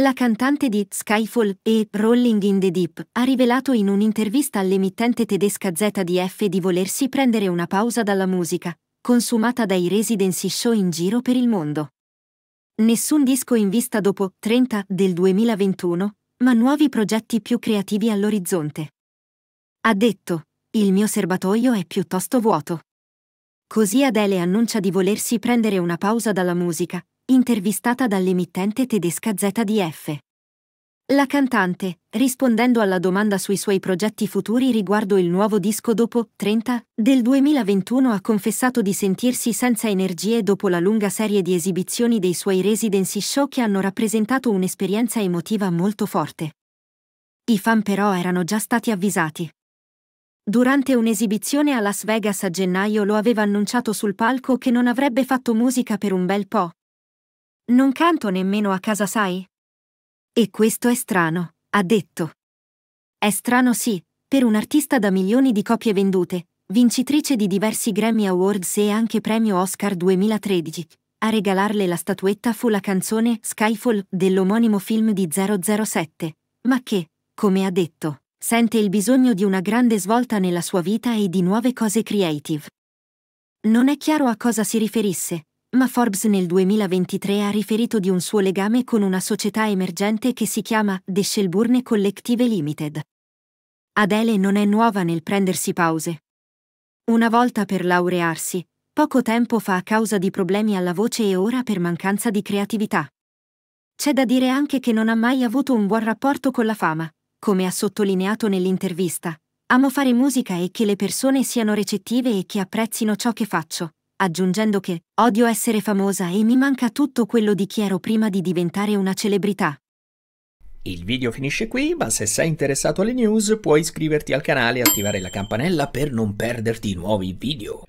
La cantante di Skyfall e Rolling in the Deep ha rivelato in un'intervista all'emittente tedesca ZDF di volersi prendere una pausa dalla musica, consumata dai residency show in giro per il mondo. Nessun disco in vista dopo 30 del 2021, ma nuovi progetti più creativi all'orizzonte. Ha detto, il mio serbatoio è piuttosto vuoto. Così Adele annuncia di volersi prendere una pausa dalla musica, intervistata dall'emittente tedesca ZDF. La cantante, rispondendo alla domanda sui suoi progetti futuri riguardo il nuovo disco dopo 30 del 2021, ha confessato di sentirsi senza energie dopo la lunga serie di esibizioni dei suoi residency show che hanno rappresentato un'esperienza emotiva molto forte. I fan però erano già stati avvisati. Durante un'esibizione a Las Vegas a gennaio lo aveva annunciato sul palco che non avrebbe fatto musica per un bel po', non canto nemmeno a casa, sai? E questo è strano, ha detto. È strano sì, per un artista da milioni di copie vendute, vincitrice di diversi Grammy Awards e anche premio Oscar 2013. A regalarle la statuetta fu la canzone Skyfall dell'omonimo film di 007, ma che, come ha detto, sente il bisogno di una grande svolta nella sua vita e di nuove cose creative. Non è chiaro a cosa si riferisse, ma Forbes nel 2023 ha riferito di un suo legame con una società emergente che si chiama The Shelburne Collective Limited. Adele non è nuova nel prendersi pause. Una volta per laurearsi, poco tempo fa a causa di problemi alla voce e ora per mancanza di creatività. C'è da dire anche che non ha mai avuto un buon rapporto con la fama, come ha sottolineato nell'intervista. Amo fare musica e che le persone siano recettive e che apprezzino ciò che faccio aggiungendo che odio essere famosa e mi manca tutto quello di chi ero prima di diventare una celebrità. Il video finisce qui, ma se sei interessato alle news puoi iscriverti al canale e attivare la campanella per non perderti nuovi video.